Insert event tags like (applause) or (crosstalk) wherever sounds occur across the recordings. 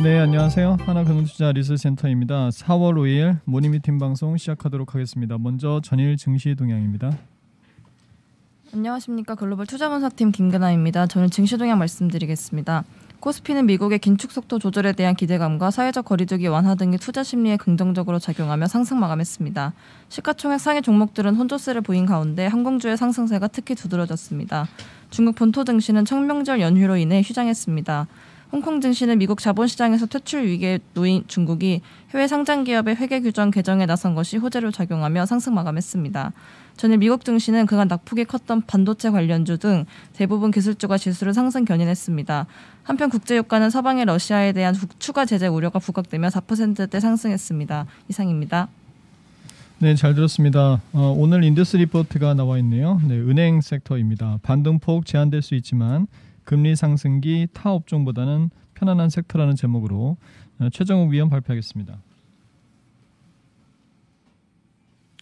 네, 안녕하세요. 하나금융투자 리서치센터입니다. 4월 5일 모니미팅 방송 시작하도록 하겠습니다. 먼저 전일 증시 동향입니다. 안녕하십니까 글로벌 투자분석팀 김근아입니다. 저는 증시 동향 말씀드리겠습니다. 코스피는 미국의 긴축 속도 조절에 대한 기대감과 사회적 거리두기 완화 등이 투자 심리에 긍정적으로 작용하며 상승 마감했습니다. 시가총액 상위 종목들은 혼조세를 보인 가운데 항공주의 상승세가 특히 두드러졌습니다. 중국 본토 증시는 청명절 연휴로 인해 휴장했습니다. 홍콩 증시는 미국 자본시장에서 퇴출 위기에 놓인 중국이 해외 상장 기업의 회계 규정 개정에 나선 것이 호재로 작용하며 상승 마감했습니다. 전일 미국 증시는 그간 낙폭이 컸던 반도체 관련주 등 대부분 기술주가 지수를 상승 견인했습니다. 한편 국제유가는 서방의 러시아에 대한 추가 제재 우려가 부각되며 4%대 상승했습니다. 이상입니다. 네, 잘 들었습니다. 어, 오늘 인더스 리포트가 나와 있네요. 네, 은행 섹터입니다. 반등폭 제한될 수 있지만 금리 상승기 타 업종보다는 편안한 섹터라는 제목으로 어, 최정욱 위원 발표하겠습니다.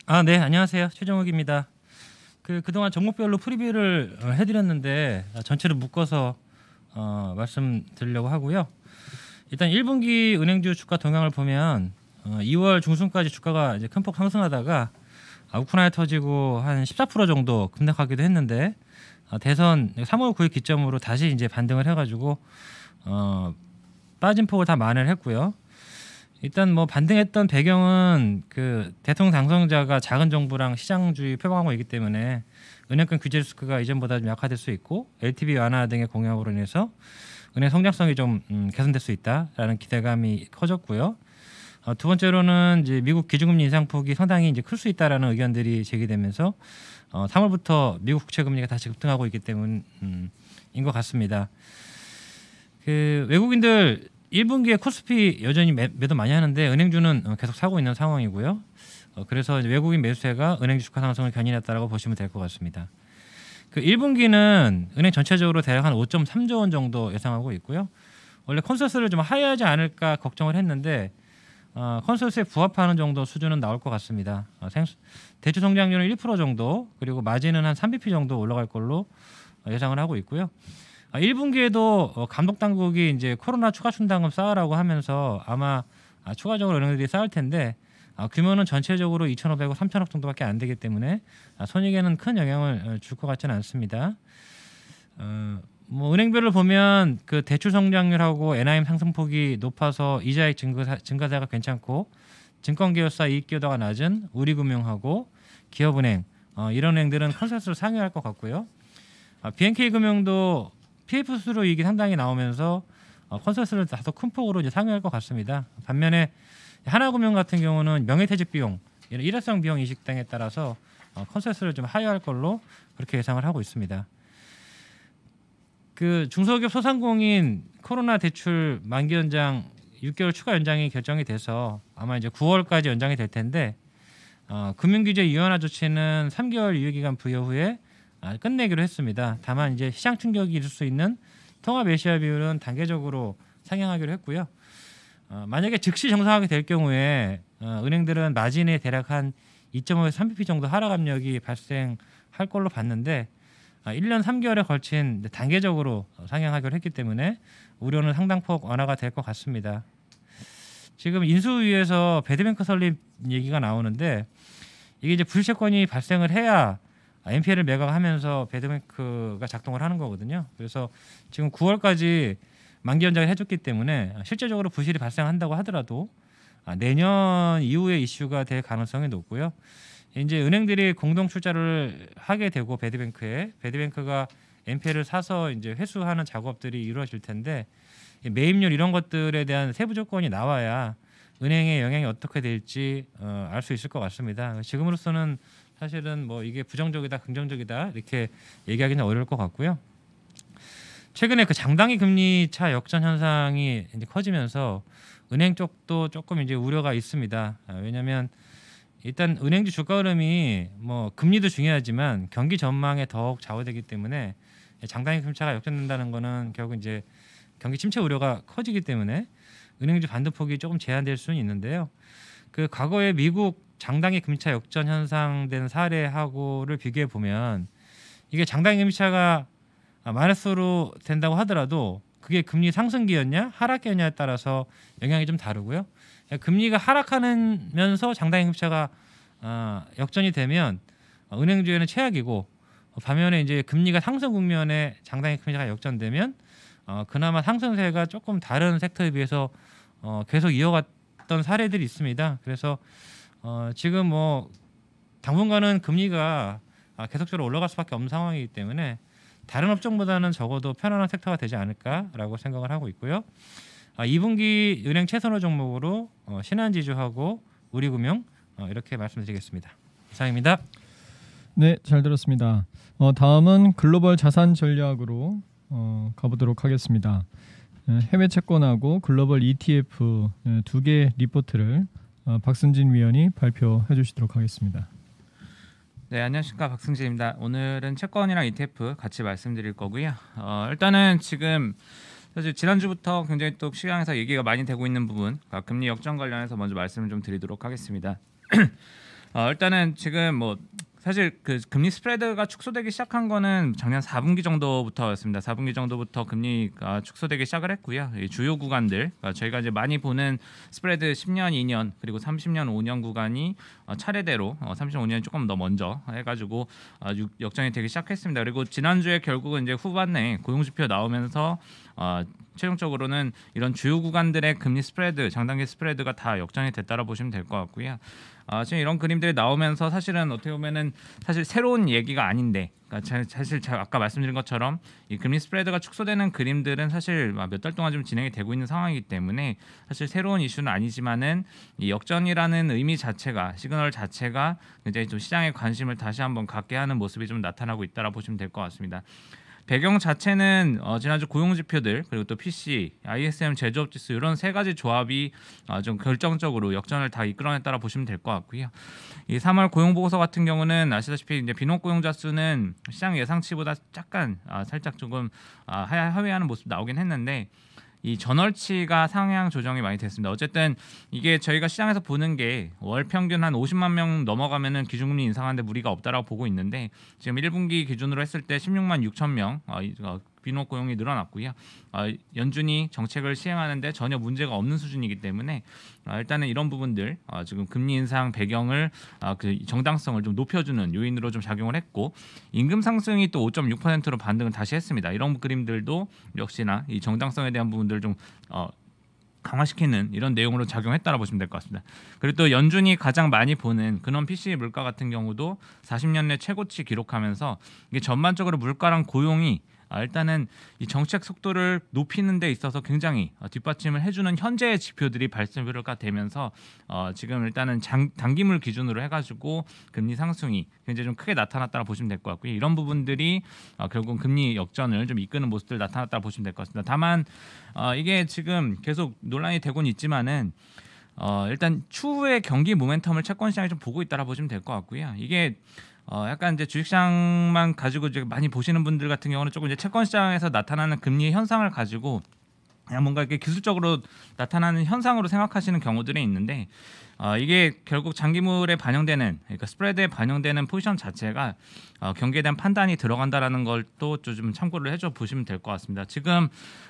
아, 네, 안녕하세요. 최정욱입니다. 그 그동안 종목별로 프리뷰를 어, 해 드렸는데 아, 전체를 묶어서 어, 말씀드리려고 하고요. 일단 1분기 은행주 주가 동향을 보면 어, 2월 중순까지 주가가 이제 큰폭 상승하다가 아, 우크라이나 터지고 한 14% 정도 급락하기도 했는데 어, 대선 3월 9일 기점으로 다시 이제 반등을 해가지고 어, 빠진 폭을 다 만회를 했고요. 일단 뭐 반등했던 배경은 그 대통령 당선자가 작은 정부랑 시장주의 표방하고 있기 때문에 은행권 규제 리스크가 이전보다 좀 약화될 수 있고 LTV 완화 등의 공약으로 인해서 은행 성장성이 좀 음, 개선될 수 있다라는 기대감이 커졌고요. 어, 두 번째로는 이제 미국 기준금리 인상폭이 상당히 이제 클 수 있다라는 의견들이 제기되면서 어, 3월부터 미국 국채 금리가 다시 급등하고 있기 때문인 음, 것 같습니다. 그 외국인들 1분기에 코스피 여전히 매, 도 많이 하는데 은행주는 어, 계속 사고 있는 상황이고요. 어, 그래서 외국인 매수세가 은행주 주가 상승을 견인했다라고 보시면 될 것 같습니다. 그 1분기는 은행 전체적으로 대략 한 5.3조 원 정도 예상하고 있고요. 원래 콘서스를 좀 하회하지 않을까 걱정을 했는데 어, 컨센서스에 부합하는 정도 수준은 나올 것 같습니다. 어, 생 대출 성장률은 1% 정도 그리고 마진은 한 3bp 정도 올라갈 걸로 어, 예상을 하고 있고요. 1분기에도 아, 어, 감독 당국이 이제 코로나 추가 충당금 쌓으라고 하면서 아마 아, 추가적으로 은행들이 쌓을 텐데 아, 규모는 전체적으로 2,500억, 3,000억 정도밖에 안 되기 때문에 손익에는 큰 영향을 어, 줄것 같지는 않습니다. 어, 뭐 은행별로 보면 그 대출 성장률하고 NIM 상승폭이 높아서 이자액 증가, 증가세가 괜찮고 증권기업사 이익기여도가 낮은 우리금융하고 기업은행 어, 이런 은행들은 컨센서스로 상회할 것 같고요. 아, BNK금융도 PF 수수 이익이 상당히 나오면서 어, 컨센서스를 다소 큰 폭으로 이제 상회할 것 같습니다. 반면에 하나금융 같은 경우는 명예퇴직 비용 이런 일회성 비용 인식 등에 따라서 어, 컨센서스를 좀 하회할 걸로 그렇게 예상을 하고 있습니다. 그 중소기업 소상공인 코로나 대출 만기 연장 6개월 추가 연장이 결정이 돼서 아마 이제 9월까지 연장이 될 텐데 어, 금융규제 유연화 조치는 3개월 유효기간 부여 후에 아, 끝내기로 했습니다. 다만 이제 시장 충격이 있을 수 있는 통합 예시아 비율은 단계적으로 상향하기로 했고요. 어, 만약에 즉시 정상화가 될 경우에 어, 은행들은 마진에 대략 한 2.5에서 3bp 정도 하락 압력이 발생할 걸로 봤는데 1년 아, 3개월에 걸친 단계적으로 상향하기로 했기 때문에 우려는 상당폭 완화가 될 것 같습니다. 지금 인수위에서 배드뱅크 설립 얘기가 나오는데 이게 이제 불채권이 발생을 해야 NPL을 매각하면서 배드뱅크가 작동을 하는 거거든요. 그래서 지금 9월까지 만기 연장을 해줬기 때문에 실제적으로 부실이 발생한다고 하더라도 아, 내년 이후에 이슈가 될 가능성이 높고요. 이제 은행들이 공동 출자를 하게 되고 배드뱅크에 배드뱅크가 MPL을 사서 이제 회수하는 작업들이 이루어질 텐데 매입률 이런 것들에 대한 세부 조건이 나와야 은행의 영향이 어떻게 될지 어, 알 수 있을 것 같습니다. 지금으로서는 사실은 뭐 이게 부정적이다, 긍정적이다 이렇게 얘기하기는 어려울 것 같고요. 최근에 그 장단기 금리 차 역전 현상이 이제 커지면서 은행 쪽도 조금 이제 우려가 있습니다. 아, 왜냐하면 일단 은행주 주가 흐름이 뭐 금리도 중요하지만 경기 전망에 더욱 좌우되기 때문에 장단기 금차가 역전된다는 거는 결국 이제 경기 침체 우려가 커지기 때문에 은행주 반도폭이 조금 제한될 수는 있는데요. 그 과거에 미국 장단기 금리차 역전 현상된 사례하고를 비교해 보면 이게 장단기 금리차가 마이너스로 된다고 하더라도 그게 금리 상승기였냐 하락기였냐에 따라서 영향이 좀 다르고요. 예, 금리가 하락하면서 장단기 급차가 어, 역전이 되면 어, 은행주에는 최악이고 어, 반면에 이제 금리가 상승 국면에 장단기 금리가 역전되면 어, 그나마 상승세가 조금 다른 섹터에 비해서 어, 계속 이어갔던 사례들이 있습니다. 그래서 어, 지금 뭐 당분간은 금리가 아, 계속적으로 올라갈 수밖에 없는 상황이기 때문에 다른 업종보다는 적어도 편안한 섹터가 되지 않을까라고 생각을 하고 있고요. 2분기 아, 은행 최선호 종목으로 어, 신한지주하고 우리금융 어, 이렇게 말씀드리겠습니다. 이상입니다. 네, 잘 들었습니다. 어, 다음은 글로벌 자산 전략으로 어, 가보도록 하겠습니다. 예, 해외 채권하고 글로벌 ETF 예, 두개 리포트를 어, 박승진 위원이 발표해 주시도록 하겠습니다. 네, 안녕하십니까 박승진입니다. 오늘은 채권이랑 ETF 같이 말씀드릴 거고요. 어, 일단은 지금 사실 지난주부터 굉장히 또 시장에서 얘기가 많이 되고 있는 부분, 그러니까 금리 역전 관련해서 먼저 말씀을 좀 드리도록 하겠습니다. (clears throat) 어, 일단은 지금 뭐 사실 그 금리 스프레드가 축소되기 시작한 거는 작년 4분기 정도부터였습니다. 4분기 정도부터 금리가 축소되기 시작을 했고요. 주요 구간들 그러니까 저희가 이제 많이 보는 스프레드 10년, 2년 그리고 30년, 5년 구간이 어, 차례대로 35년 어, 조금 더 먼저 해가지고 어, 역전이 되기 시작했습니다. 그리고 지난주에 결국은 이제 후반에 고용지표 나오면서 최종적으로는 이런 주요 구간들의 금리 스프레드, 장단기 스프레드가 다 역전이 됐다라 보시면 될 것 같고요. 아, 지금 이런 그림들이 나오면서 사실은 어떻게 보면은 사실 새로운 얘기가 아닌데 그러니까 사실 아까 말씀드린 것처럼 이 금리 스프레드가 축소되는 그림들은 사실 아, 몇달 동안 좀 진행이 되고 있는 상황이기 때문에 사실 새로운 이슈는 아니지만은 이 역전이라는 의미 자체가 시그널 자체가 굉장히 좀 시장의 관심을 다시 한번 갖게 하는 모습이 좀 나타나고 있다라 보시면 될 것 같습니다. 배경 자체는 어, 지난주 고용 지표들 그리고 또 PC, ISM 제조업 지수 이런 세 가지 조합이 어, 좀 결정적으로 역전을 다 이끌어냈다라 보시면 될 것 같고요. 이 3월 고용 보고서 같은 경우는 아시다시피 이제 비농 고용자 수는 시장 예상치보다 약간 아, 살짝 조금 아, 하회하는 모습 나오긴 했는데 이 전월치가 상향 조정이 많이 됐습니다. 어쨌든 이게 저희가 시장에서 보는 게 월 평균 한 50만 명 넘어가면은 기준금리 인상하는데 무리가 없다라고 보고 있는데 지금 1분기 기준으로 했을 때 16만 6천 명 어, 어 비농 고용이 늘어났고요. 어, 연준이 정책을 시행하는데 전혀 문제가 없는 수준이기 때문에 어, 일단은 이런 부분들 어, 지금 금리 인상 배경을 어, 그 정당성을 좀 높여주는 요인으로 좀 작용을 했고 임금 상승이 또 5.6%로 반등을 다시 했습니다. 이런 그림들도 역시나 이 정당성에 대한 부분들 좀 어, 강화시키는 이런 내용으로 작용했다라고 보시면 될 것 같습니다. 그리고 또 연준이 가장 많이 보는 근원 p c 물가 같은 경우도 40년 내 최고치 기록하면서 이게 전반적으로 물가랑 고용이 아, 일단은 이 정책 속도를 높이는 데 있어서 굉장히 어, 뒷받침을 해주는 현재의 지표들이 발생비로가 되면서 어 지금 일단은 장, 단기물 기준으로 해가지고 금리 상승이 굉장히 좀 크게 나타났다고 보시면 될 것 같고요. 이런 부분들이 어 결국 은 금리 역전을 좀 이끄는 모습들 나타났다고 보시면 될 것 같습니다. 다만 어 이게 지금 계속 논란이 되곤 있지만은 어, 일단 추후의 경기 모멘텀을 채권 시장이 좀 보고 있다라 고 보시면 될 것 같고요. 이게 어, 약간 이제 주식시장만 가지고 이제 많이 보시는 분들 같은 경우는 조금 이제 채권 시장에서 나타나는 금리 현상을 가지고 그냥 뭔가 이렇게 기술적으로 나타나는 현상으로 생각하시는 경우들이 있는데 어, 이게 결국 장기물에 반영되는 그러니까 스프레드에 반영되는 포지션 자체가 어, 경기에 대한 판단이 들어간다라는 걸 또 좀 참고를 해 줘 보시면 될 것 같습니다. 지금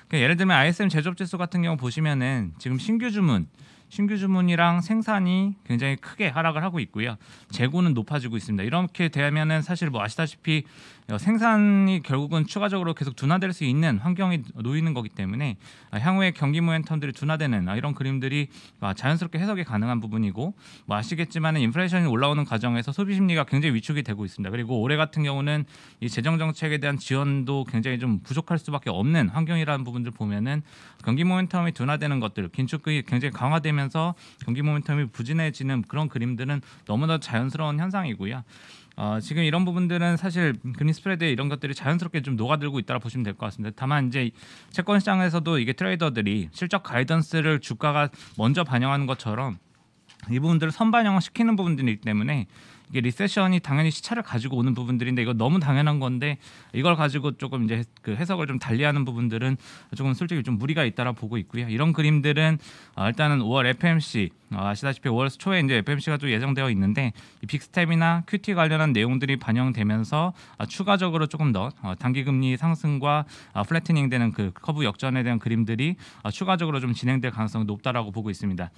그 예를 들면 ISM 제조업 지수 같은 경우 보시면은 지금 신규 주문 신규 주문이랑 생산이 굉장히 크게 하락을 하고 있고요. 재고는 높아지고 있습니다. 이렇게 되면은 사실 뭐 아시다시피 생산이 결국은 추가적으로 계속 둔화될 수 있는 환경이 놓이는 거기 때문에 아, 향후에 경기 모멘텀들이 둔화되는 아, 이런 그림들이 아, 자연스럽게 해석이 가능한 부분이고 뭐 아시겠지만 인플레이션이 올라오는 과정에서 소비 심리가 굉장히 위축이 되고 있습니다. 그리고 올해 같은 경우는 이 재정 정책에 대한 지원도 굉장히 좀 부족할 수밖에 없는 환경이라는 부분들 보면은 경기 모멘텀이 둔화되는 것들, 긴축이 굉장히 강화되면서 경기 모멘텀이 부진해지는 그런 그림들은 너무나 자연스러운 현상이고요. 어, 지금 이런 부분들은 사실 그린 스프레드 이런 것들이 자연스럽게 좀 녹아들고 있다고 보시면 될 것 같습니다. 다만 이제 채권 시장에서도 이게 트레이더들이 실적 가이던스를 주가가 먼저 반영하는 것처럼 이 부분들을 선반영시키는 부분들이기 때문에 이게 리세션이 당연히 시차를 가지고 오는 부분들인데 이거 너무 당연한 건데 이걸 가지고 조금 이제 그 해석을 좀 달리하는 부분들은 조금 솔직히 좀 무리가 있다라 보고 있고요. 이런 그림들은 어, 일단은 5월 FMC 어, 아시다시피 5월 초에 이제 FMC가 또 예정되어 있는데 이 빅스텝이나 큐티 관련한 내용들이 반영되면서 어, 추가적으로 조금 더 어, 단기 금리 상승과 플래티닝 되는 그 커브 역전에 대한 그림들이 추가적으로 좀 진행될 가능성이 높다라고 보고 있습니다.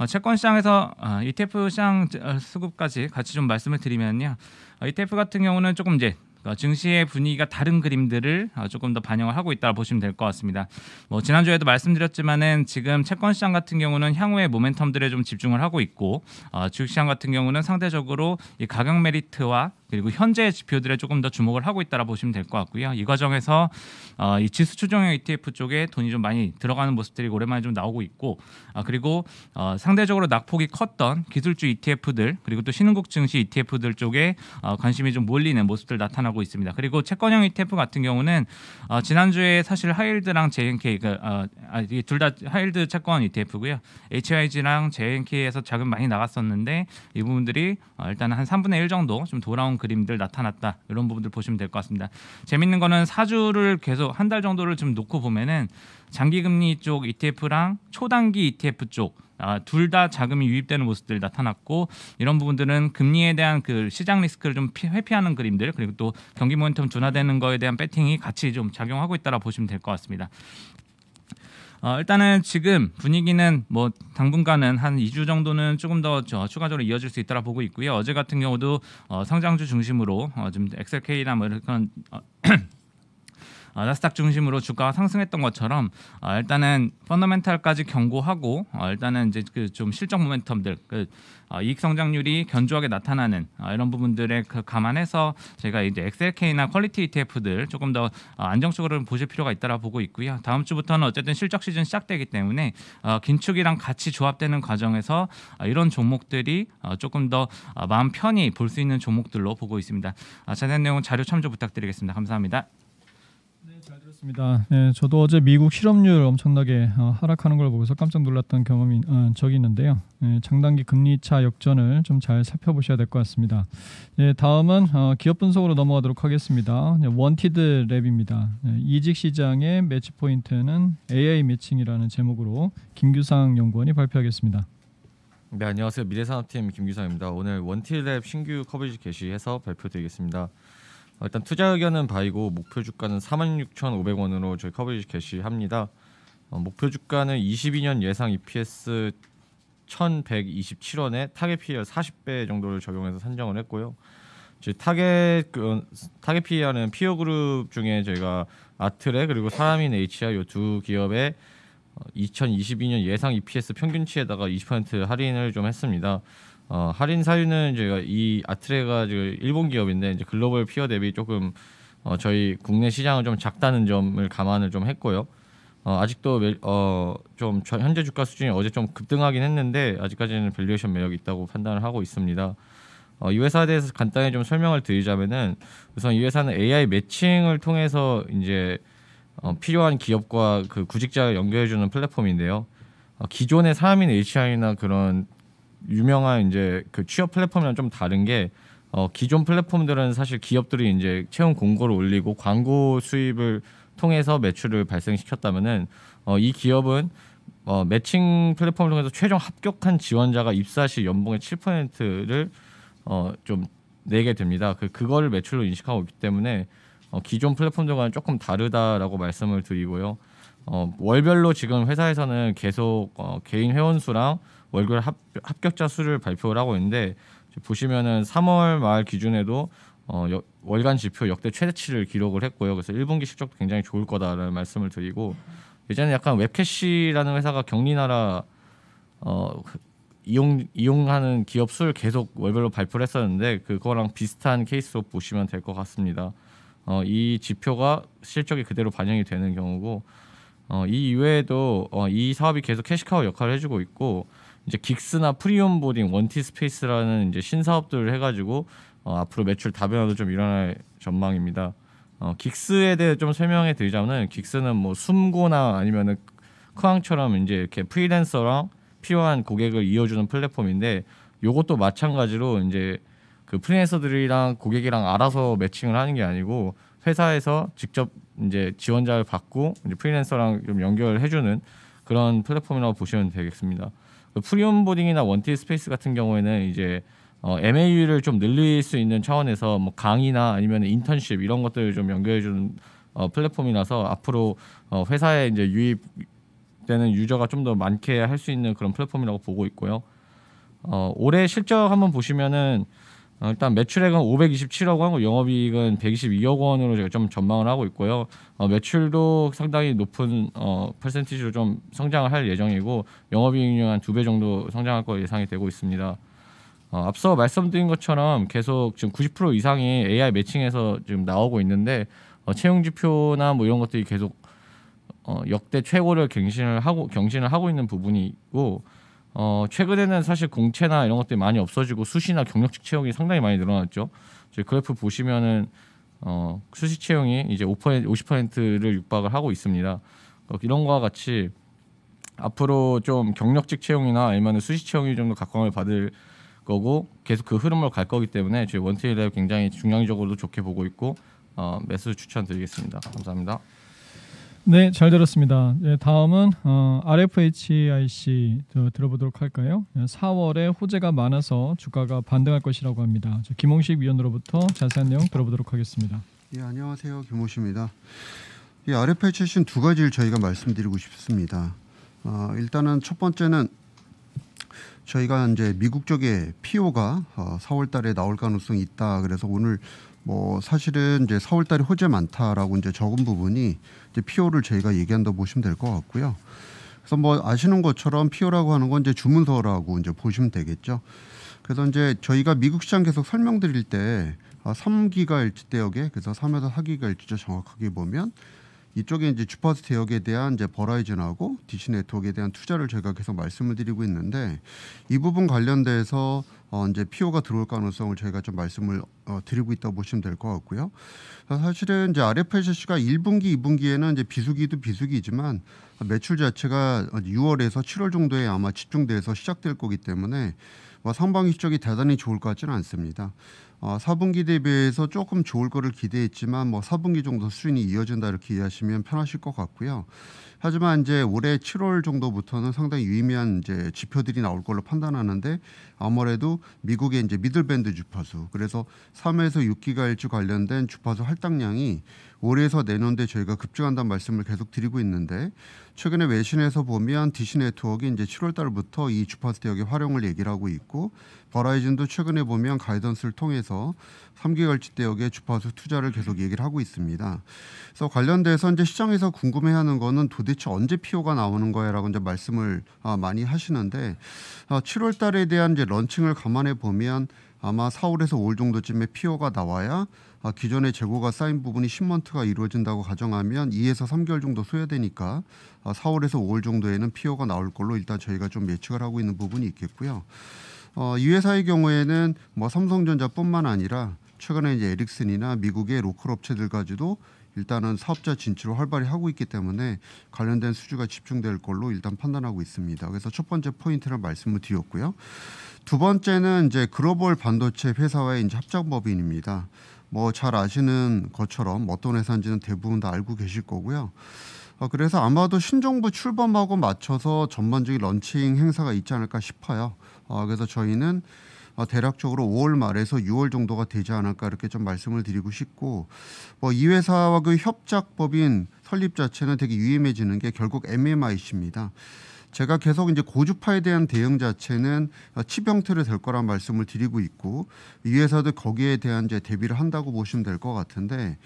어, 채권 시장에서 어, ETF 시장 어, 수급까지 같이 좀 말씀을 드리면요. ETF 같은 경우는 조금 이제 증시의 분위기가 다른 그림들을 조금 더 반영을 하고 있다 보시면 될 것 같습니다. 뭐 지난주에도 말씀드렸지만은 지금 채권 시장 같은 경우는 향후의 모멘텀들에 좀 집중을 하고 있고 어, 주식 시장 같은 경우는 상대적으로 이 가격 메리트와 그리고 현재 지표들에 조금 더 주목을 하고 있다라 고 보시면 될 것 같고요. 이 과정에서 어, 이 지수 추종형 ETF 쪽에 돈이 좀 많이 들어가는 모습들이 오랜만에 좀 나오고 있고, 아, 그리고 어, 상대적으로 낙폭이 컸던 기술주 ETF들 그리고 또 신흥국 증시 ETF들 쪽에 어, 관심이 좀 몰리는 모습들 나타나고 있습니다. 그리고 채권형 ETF 같은 경우는 어, 지난주에 사실 하일드랑 JNK 그, 그러니까, 어, 아, 둘다 하일드 채권 ETF고요. h i g 랑 JNK에서 자금 많이 나갔었는데 이 부분들이 어, 일단은 한 3분의 1 정도 좀 돌아온 그림들 나타났다 이런 부분들 보시면 될 것 같습니다. 재밌는 거는 사주를 계속 한 달 정도를 좀 놓고 보면은 장기금리 쪽 ETF랑 초단기 ETF 쪽 아, 둘 다 자금이 유입되는 모습들 나타났고 이런 부분들은 금리에 대한 그 시장 리스크를 좀 피, 회피하는 그림들 그리고 또 경기 모멘텀 둔화되는 거에 대한 배팅이 같이 좀 작용하고 있다라 보시면 될 것 같습니다. 어, 일단은 지금 분위기는 뭐 당분간은 한 2주 정도는 조금 더 저, 추가적으로 이어질 수 있다라 보고 있고요. 어제 같은 경우도 어, 성장주 중심으로 어, 좀 엑셀K나 뭐 이런 어, (clears throat) 어, 나스닥 중심으로 주가가 상승했던 것처럼 어, 일단은 펀더멘탈까지 경고하고 어, 일단은 이제 그좀 실적 모멘텀들 그 어, 이익 성장률이 견조하게 나타나는 어, 이런 부분들에 그 감안해서 제가 이제 XLK나 퀄리티 ETF들 조금 더 어, 안정적으로 보실 필요가 있다라 보고 있고요. 다음 주부터는 어쨌든 실적 시즌 시작되기 때문에 어, 긴축이랑 같이 조합되는 과정에서 어, 이런 종목들이 어, 조금 더 어, 마음 편히 볼 수 있는 종목들로 보고 있습니다. 아, 자세한 내용 은 자료 참조 부탁드리겠습니다. 감사합니다. 그렇습니다. 예, 저도 어제 미국 실업률 엄청나게 어, 하락하는 걸 보고서 깜짝 놀랐던 경험이 어, 적이 있는데요. 예, 장단기 금리 차 역전을 좀 잘 살펴보셔야 될 것 같습니다. 예, 다음은 어, 기업 분석으로 넘어가도록 하겠습니다. 원티드 랩입니다. 이직 시장의 매치 포인트는 AI 매칭이라는 제목으로 김규상 연구원이 발표하겠습니다. 네, 안녕하세요. 미래산업팀 김규상입니다. 오늘 원티랩 드 신규 커버리지 개시해서 발표드리겠습니다. 어, 일단 투자 의견은 바이고 목표 주가는 46,500원으로 저희 커버리지 개시합니다. 어, 목표 주가는 22년 예상 EPS 1,127원에 타겟 PER 40배 정도를 적용해서 산정을 했고요. 즉 타겟 그, 타겟 PER은 피어 e 그룹 중에 저희가 아트레 그리고 사람인 HR 요 두 기업의 2022년 어, 예상 EPS 평균치에다가 20% 할인을 좀 했습니다. 어, 할인 사유는 저희가 이 아트레가 일본 기업인데 이제 글로벌 피어 대비 조금 어, 저희 국내 시장은 좀 작다는 점을 감안을 좀 했고요. 어, 아직도 어, 좀 현재 주가 수준이 어제 좀 급등하긴 했는데 아직까지는 밸류에이션 매력이 있다고 판단을 하고 있습니다. 어, 이 회사에 대해서 간단히 좀 설명을 드리자면은 우선 이 회사는 AI 매칭을 통해서 이제 어, 필요한 기업과 그 구직자를 연결해주는 플랫폼인데요. 어, 기존의 사람인 HR이나 그런 유명한 이제 그 취업 플랫폼이랑 좀 다른 게 어, 기존 플랫폼들은 사실 기업들이 이제 채용 공고를 올리고 광고 수입을 통해서 매출을 발생시켰다면은 어, 이 기업은 어, 매칭 플랫폼을 통해서 최종 합격한 지원자가 입사 시 연봉의 7%를 어, 좀 내게 됩니다. 그그거 매출로 인식하고 있기 때문에 어, 기존 플랫폼들과는 조금 다르다라고 말씀을 드리고요. 어, 월별로 지금 회사에서는 계속 어, 개인 회원 수랑 월급 합, 합격자 수를 발표를 하고 있는데 보시면은 3월 말 기준에도 어, 여, 월간 지표 역대 최대치를 기록을 했고요. 그래서 1분기 실적도 굉장히 좋을 거다라는 말씀을 드리고 예전에 약간 웹캐시라는 회사가 경리나라 어, 그 이용 이용하는 기업 수를 계속 월별로 발표를 했었는데 그거랑 비슷한 케이스로 보시면 될 것 같습니다. 어, 이 지표가 실적이 그대로 반영이 되는 경우고 어, 이 이외에도 어, 이 사업이 계속 캐시카우 역할을 해주고 있고 이제 긱스나 프리온 보딩, 원티 스페이스라는 이제 신사업들을 해가지고 어, 앞으로 매출 다변화도 좀 일어날 전망입니다. 어, 긱스에 대해 좀 설명해 드리자면 긱스는 뭐 숨고나 아니면은 크왕처럼 이제 이렇게 프리랜서랑 필요한 고객을 이어주는 플랫폼인데 요것도 마찬가지로 이제 그 프리랜서들이랑 고객이랑 알아서 매칭을 하는 게 아니고 회사에서 직접 이제 지원자를 받고 이제 프리랜서랑 좀 연결해 주는 그런 플랫폼이라고 보시면 되겠습니다. 그 프리온보딩이나 원티 스페이스 같은 경우에는 이제 어, MAU를 좀 늘릴 수 있는 차원에서 뭐 강의나 아니면 인턴십 이런 것들을 좀 연결해 주는 어, 플랫폼이라서 앞으로 어, 회사에 이제 유입되는 유저가 좀 더 많게 할 수 있는 그런 플랫폼이라고 보고 있고요. 어, 올해 실적 한번 보시면은 어, 일단 매출액은 527억 원, 영업이익은 122억 원으로 좀 전망을 하고 있고요. 어, 매출도 상당히 높은 어, 퍼센티지로 좀 성장을 할 예정이고 영업이익률 한두 배 정도 성장할 거 예상이 되고 있습니다. 어, 앞서 말씀드린 것처럼 계속 지금 90% 이상이 AI 매칭에서 지금 나오고 있는데 어, 채용 지표나 뭐 이런 것들이 계속 어, 역대 최고를 경신을 하고 경신을 하고 있는 부분이고. 어, 최근에는 사실 공채나 이런 것들이 많이 없어지고 수시나 경력직 채용이 상당히 많이 늘어났죠. 저희 그래프 보시면은 어, 수시 채용이 이제 5% 50%를 육박을 하고 있습니다. 어, 이런 거와 같이 앞으로 좀 경력직 채용이나 아니면 수시 채용이 좀 더 각광을 받을 거고 계속 그 흐름으로 갈 거기 때문에 저희 원테일 굉장히 중량적으로도 좋게 보고 있고 어, 매수 추천드리겠습니다. 감사합니다. 네, 잘 들었습니다. 네, 다음은 어, RFHIC 들어보도록 할까요? 4월에 예, 호재가 많아서 주가가 반등할 것이라고 합니다. 김홍식 위원으로부터 자세한 내용 들어보도록 하겠습니다. 예, 안녕하세요. 김홍식입니다. 이 RFHIC는 두 가지를 저희가 말씀드리고 싶습니다. 어, 일단은 첫 번째는 저희가 이제 미국 쪽에 PO가 어, 4월 달에 나올 가능성이 있다. 그래서 오늘 뭐 사실은 이제 서울 딸이 호재 많다라고 이제 적은 부분이 이제 PO를 저희가 얘기한다 고 보시면 될 것 같고요. 그래서 뭐 아시는 것처럼 피오라고 하는 건 이제 주문서라고 이제 보시면 되겠죠. 그래서 이제 저희가 미국 시장 계속 설명드릴 때 3기가 아, 일지 대역에 그래서 3에서 4기가 일지죠 정확하게 보면 이쪽에 이제 주파수대 역에 대한 이제 버라이즌하고 디시 네트워크에 대한 투자를 저희가 계속 말씀을 드리고 있는데 이 부분 관련돼서 어 이제 PO가 들어올 가능성을 저희가 좀 말씀을 어 드리고 있다고 보시면 될 것 같고요. 사실은 이제 RFSC가 1분기, 2분기에는 이제 비수기도 비수기지만 매출 자체가 6월에서 7월 정도에 아마 집중돼서 시작될 거기 때문에 뭐 상반기 실적이 대단히 좋을 것 같지는 않습니다. 어, 4분기 대비해서 조금 좋을 거를 기대했지만 뭐 4분기 정도 수준이 이어진다 이렇게 이해하시면 편하실 것 같고요. 하지만 이제 올해 7월 정도부터는 상당히 유의미한 이제 지표들이 나올 걸로 판단하는데 아무래도 미국의 이제 미들밴드 주파수 그래서 3에서 6기가일주 관련된 주파수 할당량이 올해에서 내년대 저희가 급증한다는 말씀을 계속 드리고 있는데 최근에 외신에서 보면 디시 네트워크 이제 7월 달부터 이 주파수 대역의 활용을 얘기를 하고 있고 버라이즌도 최근에 보면 가이던스를 통해서 3개월치 대역의 주파수 투자를 계속 얘기를 하고 있습니다. 그래서 관련돼서 이제 시장에서 궁금해하는 거는 도대 도대체 언제 피오가 나오는 거야라고 이제 말씀을 아, 많이 하시는데 아, 어, 7월 달에 대한 이제 런칭을 감안해 보면 아마 4월에서 5월 정도쯤에 피오가 나와야 아, 어, 기존의 재고가 쌓인 부분이 10먼트가 이루어진다고 가정하면 2에서 3개월 정도 소요되니까 아, 4월에서 5월 정도에는 피오가 나올 걸로 일단 저희가 좀 예측을 하고 있는 부분이 있겠고요. 어, 이 회사의 경우에는 뭐 삼성전자뿐만 아니라 최근에 이제 에릭슨이나 미국의 로컬 업체들까지도 일단은 사업자 진출을 활발히 하고 있기 때문에 관련된 수주가 집중될 걸로 일단 판단하고 있습니다. 그래서 첫 번째 포인트를 말씀을 드렸고요. 두 번째는 이제 글로벌 반도체 회사와의 이제 합작법인입니다. 뭐 잘 아시는 것처럼 어떤 회사인지는 대부분 다 알고 계실 거고요. 어, 그래서 아마도 신정부 출범하고 맞춰서 전반적인 런칭 행사가 있지 않을까 싶어요. 어, 그래서 저희는 아, 대략적으로 5월 말에서 6월 정도가 되지 않을까 이렇게 좀 말씀을 드리고 싶고 뭐이 회사와 그 협작법인 설립 자체는 되게 유의미해지는 게 결국 MMIC입니다. 제가 계속 이제 고주파에 대한 대응 자체는 치병틀이 될 거란 말씀을 드리고 있고 이 회사도 거기에 대한 이제 대비를 한다고 보시면 될 것 같은데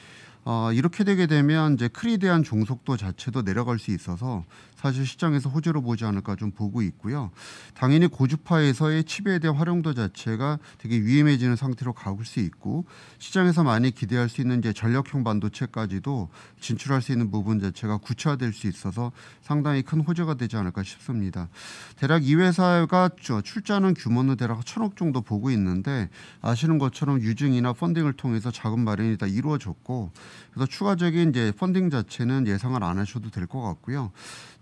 어, 이렇게 되게 되면 이제 크리 대한 종속도 자체도 내려갈 수 있어서 사실 시장에서 호재로 보지 않을까 좀 보고 있고요. 당연히 고주파에서의 칩에 대한 활용도 자체가 되게 위험해지는 상태로 가볼수 있고 시장에서 많이 기대할 수 있는 이제 전력형 반도체까지도 진출할 수 있는 부분 자체가 구체화될 수 있어서 상당히 큰 호재가 되지 않을까 싶습니다. 대략 이 회사가 출자는 규모는 대략 천억 정도 보고 있는데 아시는 것처럼 유증이나 펀딩을 통해서 자금 마련이 다 이루어졌고 그래서 추가적인 이제 펀딩 자체는 예상을 안 하셔도 될 것 같고요.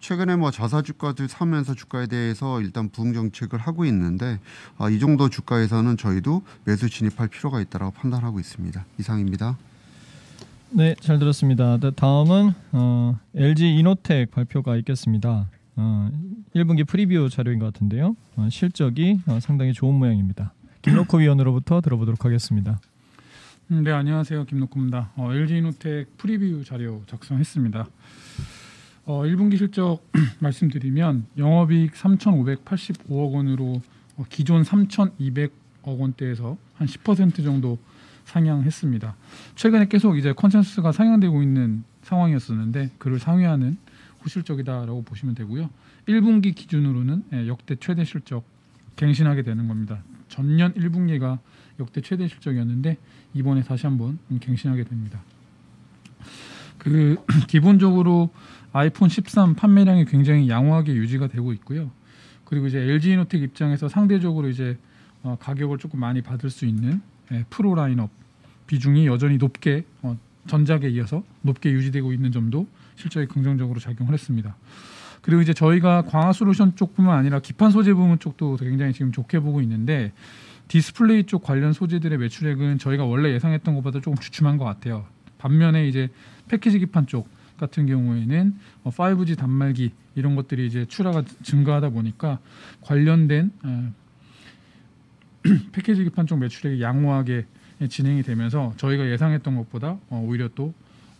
최 최근에 뭐 자사 주가들 사면서 주가에 대해서 일단 부흥 정책을 하고 있는데 아, 이 정도 주가에서는 저희도 매수 진입할 필요가 있다고 판단하고 있습니다. 이상입니다. 네, 잘 들었습니다. 네, 다음은 어, LG 이노텍 발표가 있겠습니다. 어, 1분기 프리뷰 자료인 것 같은데요. 어, 실적이 어, 상당히 좋은 모양입니다. 김노코 위원으로부터 들어보도록 하겠습니다. 음, 네, 안녕하세요. 김노코입니다. LG 어, 이노텍 프리뷰 자료 작성했습니다. 어, 1분기 실적 (clears throat) 말씀드리면 영업이익 3,585억 원으로 어, 기존 3,200억 원대에서 한 10% 정도 상향했습니다. 최근에 계속 이제 컨센서스가 상향되고 있는 상황이었었는데 그를 상회하는 호실적이다라고 보시면 되고요. 1분기 기준으로는 예, 역대 최대 실적 갱신하게 되는 겁니다. 전년 1분기가 역대 최대 실적이었는데 이번에 다시 한번 갱신하게 됩니다. 그 (clears throat) 기본적으로 아이폰 13 판매량이 굉장히 양호하게 유지가 되고 있고요. 그리고 이제 LG 이노텍 입장에서 상대적으로 이제 어, 가격을 조금 많이 받을 수 있는 예, 프로 라인업 비중이 여전히 높게 어, 전작에 이어서 높게 유지되고 있는 점도 실적에 긍정적으로 작용을 했습니다. 그리고 이제 저희가 광학 솔루션 쪽뿐만 아니라 기판 소재 부분 쪽도 굉장히 지금 좋게 보고 있는데 디스플레이 쪽 관련 소재들의 매출액은 저희가 원래 예상했던 것보다 조금 주춤한 것 같아요. 반면에 이제 패키지 기판 쪽 같은 경우에는 5G 어, 단말기 이런 것들이 이제 출하가 증가하다 보니까 관련된 (clears throat) 패키지 기판 쪽 매출액이 양호하게 진행이 되면서 저희가 예상했던 것보다 어, 오히려 또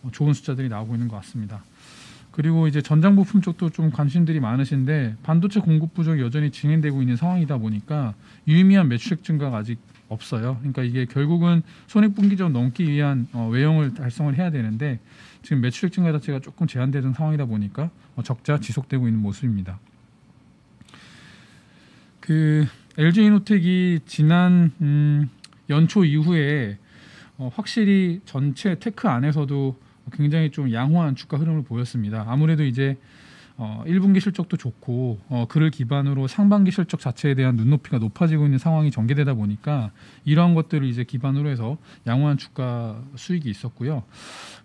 어, 좋은 숫자들이 나오고 있는 것 같습니다. 그리고 이제 전장 부품 쪽도 좀 관심들이 많으신데 반도체 공급 부족이 여전히 진행되고 있는 상황이다 보니까 유의미한 매출액 증가가 아직 없어요. 그러니까 이게 결국은 손익분기 점 넘기 위한 어, 외형을 달성을 해야 되는데 지금 매출액 증가 자체가 조금 제한되는 상황이다 보니까 어, 적자 지속되고 있는 모습입니다. 그 LG 노텍이 지난 음, 연초 이후에 어, 확실히 전체 테크 안에서도 굉장히 좀 양호한 주가 흐름을 보였습니다. 아무래도 이제 어, 1분기 실적도 좋고 어, 그를 기반으로 상반기 실적 자체에 대한 눈높이가 높아지고 있는 상황이 전개되다 보니까 이러한 것들을 이제 기반으로 해서 양호한 주가 수익이 있었고요.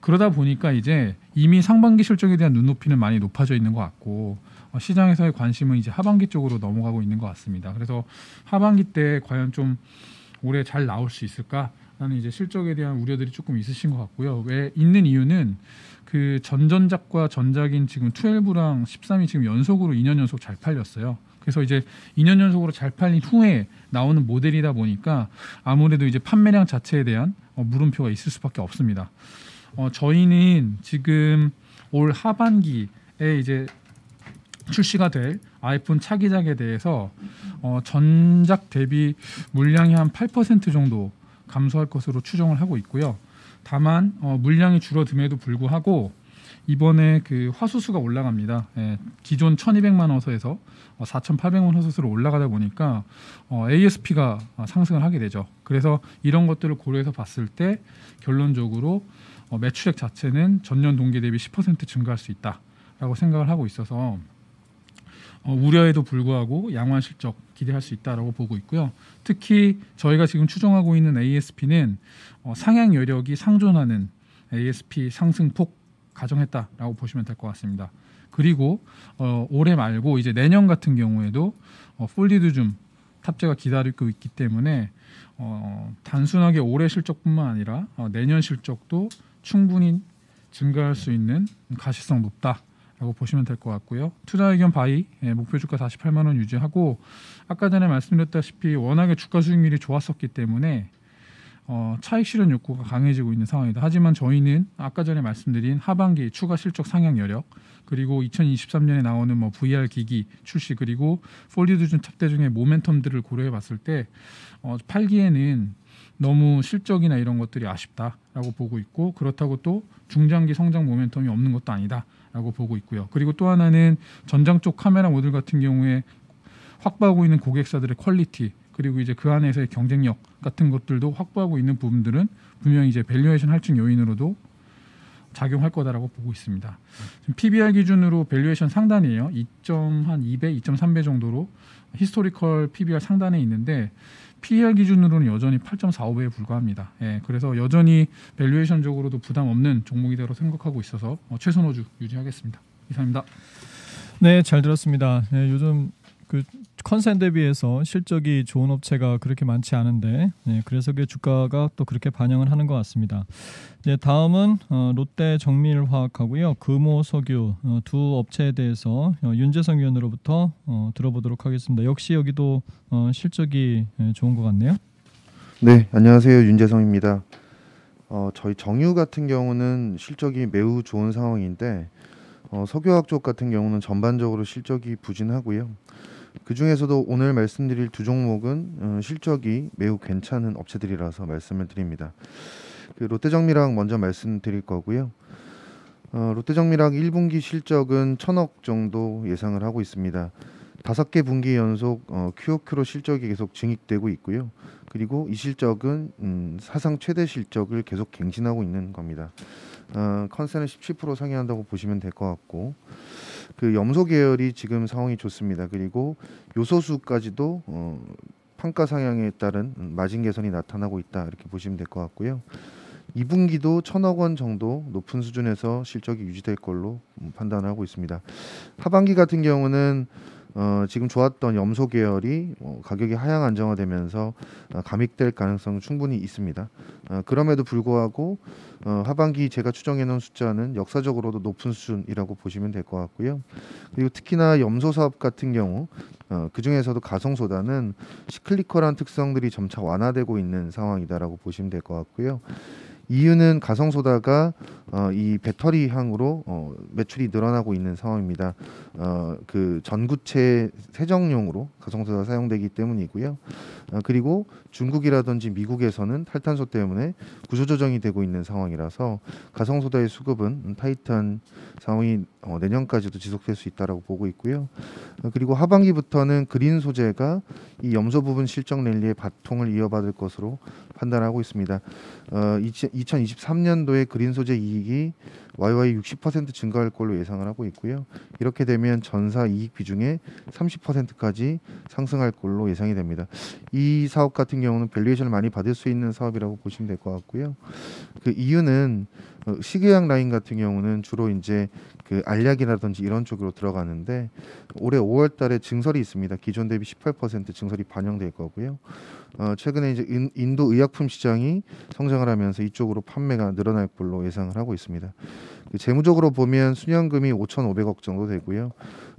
그러다 보니까 이제 이미 상반기 실적에 대한 눈높이는 많이 높아져 있는 것 같고 어, 시장에서의 관심은 이제 하반기 쪽으로 넘어가고 있는 것 같습니다. 그래서 하반기 때 과연 좀 올해 잘 나올 수 있을까? 라는 이제 실적에 대한 우려들이 조금 있으신 것 같고요. 왜 있는 이유는 그 전전작과 전작인 지금 12랑 13이 지금 연속으로 2년 연속 잘 팔렸어요. 그래서 이제 2년 연속으로 잘 팔린 후에 나오는 모델이다 보니까 아무래도 이제 판매량 자체에 대한 어, 물음표가 있을 수밖에 없습니다. 어, 저희는 지금 올 하반기에 이제 출시가 될 아이폰 차기작에 대해서 어, 전작 대비 물량이 한 8% 정도 감소할 것으로 추정을 하고 있고요. 다만 어, 물량이 줄어듦에도 불구하고 이번에 그 화수수가 올라갑니다. 예, 기존 1,200만 호소에서 4,800만 어, 호소수로 올라가다 보니까 어, ASP가 어, 상승을 하게 되죠. 그래서 이런 것들을 고려해서 봤을 때 결론적으로 어, 매출액 자체는 전년 동기 대비 10% 증가할 수 있다라고 생각을 하고 있어서 어, 우려에도 불구하고 양호한 실적 기대할 수 있다라고 보고 있고요. 특히 저희가 지금 추정하고 있는 ASP는 어, 상향 여력이 상존하는 ASP 상승폭 가정했다라고 보시면 될 것 같습니다. 그리고 어, 올해 말고 이제 내년 같은 경우에도 어, 폴리드 줌 탑재가 기다리고 있기 때문에 어, 단순하게 올해 실적뿐만 아니라 어, 내년 실적도 충분히 증가할 수 있는 가시성 높다 라고 보시면 될 것 같고요. 투자 의견 바이 예, 목표 주가 48만 원 유지하고 아까 전에 말씀드렸다시피 워낙에 주가 수익률이 좋았었기 때문에 어, 차익 실현 욕구가 강해지고 있는 상황이다. 하지만 저희는 아까 전에 말씀드린 하반기 추가 실적 상향 여력 그리고 2023년에 나오는 뭐 VR 기기 출시 그리고 폴리드준 탑대 중에 모멘텀들을 고려해 봤을 때 어, 팔기에는 너무 실적이나 이런 것들이 아쉽다라고 보고 있고 그렇다고 또 중장기 성장 모멘텀이 없는 것도 아니다. 라고 보고 있고요. 그리고 또 하나는 전장 쪽 카메라 모듈 같은 경우에 확보하고 있는 고객사들의 퀄리티 그리고 이제 그 안에서의 경쟁력 같은 것들도 확보하고 있는 부분들은 분명히 이제 밸류에이션 할증 요인으로도 작용할 거다라고 보고 있습니다. 지금 PBR 기준으로 밸류에이션 상단이에요. 2 2배, 2.3배 정도로 히스토리컬 PBR 상단에 있는데 PER 기준으로는 여전히 8.45배에 불과합니다. 예, 그래서 여전히 밸류에이션적으로도 부담 없는 종목이라고 생각하고 있어서 어, 최선 호주 유지하겠습니다. 이상입니다. 네, 잘 들었습니다. 네, 요즘 그 컨센 대비해서 실적이 좋은 업체가 그렇게 많지 않은데 네, 그래서 그 주가가 또 그렇게 반영을 하는 것 같습니다. 이 네, 다음은 어, 롯데 정밀화학하고요 금호석유 어, 두 업체에 대해서 어, 윤재성 위원으로부터 어, 들어보도록 하겠습니다. 역시 여기도 어, 실적이 예, 좋은 것 같네요. 네, 안녕하세요 윤재성입니다. 어, 저희 정유 같은 경우는 실적이 매우 좋은 상황인데 석유화학 쪽 같은 경우는 전반적으로 실적이 부진하고요. 그 중에서도 오늘 말씀드릴 두 종목은 어, 실적이 매우 괜찮은 업체들이라서 말씀을 드립니다. 그 롯데정밀학 먼저 말씀드릴 거고요. 어, 롯데정밀학 1분기 실적은 천억 정도 예상을 하고 있습니다. 다섯 개 분기 연속 어, QOQ로 실적이 계속 증익되고 있고요. 그리고 이 실적은 음, 사상 최대 실적을 계속 갱신하고 있는 겁니다. 어, 컨센은 17% 상회한다고 보시면 될 것 같고. 그 염소 계열이 지금 상황이 좋습니다. 그리고 요소수까지도 어, 판가 상향에 따른 마진 개선이 나타나고 있다 이렇게 보시면 될 것 같고요. 2분기도 천억 원 정도 높은 수준에서 실적이 유지될 걸로 음, 판단하고 있습니다. 하반기 같은 경우는 어, 지금 좋았던 염소 계열이 어, 가격이 하향 안정화되면서 어, 감익될 가능성은 충분히 있습니다. 어, 그럼에도 불구하고 어, 하반기 제가 추정해놓은 숫자는 역사적으로도 높은 수준이라고 보시면 될 것 같고요. 그리고 특히나 염소 사업 같은 경우 어, 그 중에서도 가성소다는 시클리컬한 특성들이 점차 완화되고 있는 상황이다라고 보시면 될 것 같고요. 이유는 가성소다가 어, 이 배터리 향으로 어, 매출이 늘어나고 있는 상황입니다. 어, 그 전구체 세정용으로 가성소다 사용되기 때문이고요. 어, 그리고 중국이라든지 미국에서는 탈탄소 때문에 구조조정이 되고 있는 상황이라서 가성소다의 수급은 타이트한 상황이 어, 내년까지도 지속될 수 있다라고 보고 있고요. 어, 그리고 하반기부터는 그린 소재가 이 염소 부분 실적 랠리의 바통을 이어받을 것으로 판단하고 있습니다. 어, 2023년도에 그린 소재 이익이 YY 60% 증가할 걸로 예상을 하고 있고요. 이렇게 되면 전사 이익 비중의 30%까지 상승할 걸로 예상이 됩니다. 이 사업 같은 경우는 밸류에이션을 많이 받을 수 있는 사업이라고 보시면 될 것 같고요. 그 이유는 어, 식의학 라인 같은 경우는 주로 이제 그 알약이라든지 이런 쪽으로 들어가는데 올해 5월 달에 증설이 있습니다. 기존 대비 18% 증설이 반영될 거고요. 어, 최근에 이제 인, 도 의약품 시장이 성장을 하면서 이쪽으로 판매가 늘어날 걸로 예상을 하고 있습니다. 그 재무적으로 보면 순현금이 5,500억 정도 되고요.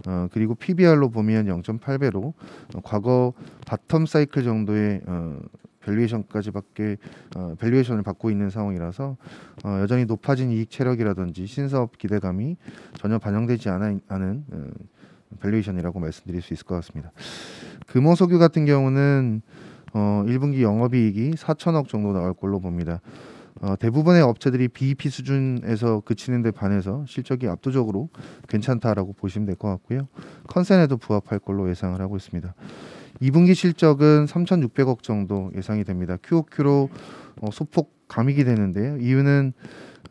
어, 그리고 PBR로 보면 0.8배로 어, 과거 바텀 사이클 정도의 어, 밸류에이션까지밖에 어, 밸류에이션을 받고 있는 상황이라서 어, 여전히 높아진 이익 체력이라든지 신사업 기대감이 전혀 반영되지 않은 어, 밸류에이션이라고 말씀드릴 수 있을 것 같습니다. 금호석유 같은 경우는 어, 1분기 영업이익이 4천억 정도 나올 걸로 봅니다. 어, 대부분의 업체들이 BEP 수준에서 그치는 데 반해서 실적이 압도적으로 괜찮다라고 보시면 될 것 같고요. 컨센에도 부합할 걸로 예상을 하고 있습니다. 2분기 실적은 3,600억 정도 예상이 됩니다. QOQ로 어, 소폭 감익이 되는데요. 이유는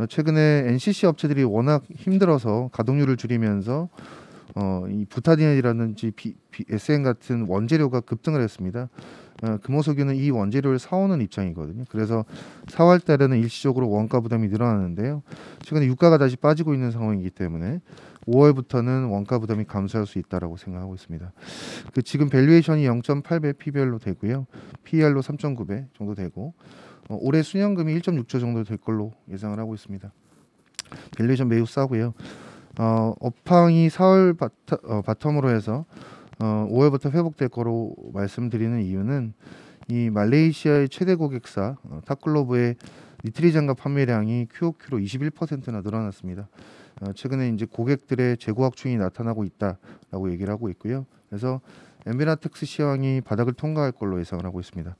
어, 최근에 NCC 업체들이 워낙 힘들어서 가동률을 줄이면서 어, 이 부타딘이라는 SN 같은 원재료가 급등을 했습니다. 어, 금호석유는 그 이 원재료를 사오는 입장이거든요. 그래서 4월 달에는 일시적으로 원가 부담이 늘어나는데요. 최근에 유가가 다시 빠지고 있는 상황이기 때문에 5월부터는 원가 부담이 감소할 수 있다라고 생각하고 있습니다. 그 지금 밸류에이션이 0.8배 PBR로 되고요. PER로 3.9배 정도 되고 어, 올해 순현금이 1.6조 정도 될 걸로 예상을 하고 있습니다. 밸류에이션 매우 싸고요. 어, 업황이 4월 바텀, 어, 바텀으로 해서 어, 5월부터 회복될 거로 말씀드리는 이유는 이 말레이시아의 최대 고객사 어, 탑클로브의 니트리 장갑 판매량이 QOQ로 21%나 늘어났습니다. 어, 최근에 이제 고객들의 재고 확충이 나타나고 있다라고 얘기를 하고 있고요. 그래서 엠비라텍스 시황이 바닥을 통과할 걸로 예상을 하고 있습니다.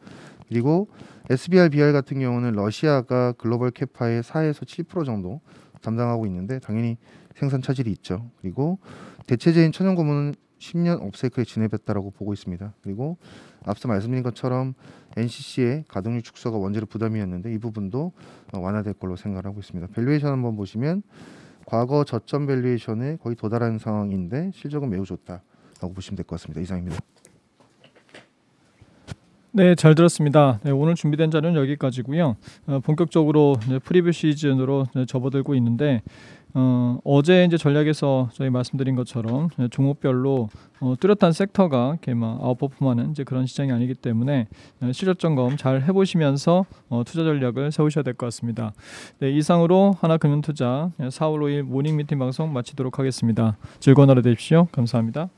그리고 SBR, BR 같은 경우는 러시아가 글로벌 캐파의 4에서 7% 정도 담당하고 있는데 당연히 생산 차질이 있죠. 그리고 대체제인 천연고무는 10년 업세크에 진입했다라고 보고 있습니다. 그리고 앞서 말씀드린 것처럼 NCC의 가동률 축소가 원재료 부담이었는데 이 부분도 어, 완화될 걸로 생각하고 있습니다. 밸류에이션 한번 보시면 과거 저점 밸류에이션에 거의 도달한 상황인데 실적은 매우 좋다라고 보시면 될 것 같습니다. 이상입니다. 네, 잘 들었습니다. 네, 오늘 준비된 자료는 여기까지고요. 어, 본격적으로 프리뷰 시즌으로 접어들고 있는데 어, 어제 이제 전략에서 저희 말씀드린 것처럼 종목별로 어, 뚜렷한 섹터가 이막 아웃퍼폼하는 이제 그런 시장이 아니기 때문에 어, 실력 점검 잘 해보시면서 어, 투자 전략을 세우셔야 될 것 같습니다. 네, 이상으로 하나금융투자 4월 5일 모닝 미팅 방송 마치도록 하겠습니다. 즐거운 하루 되십시오. 감사합니다.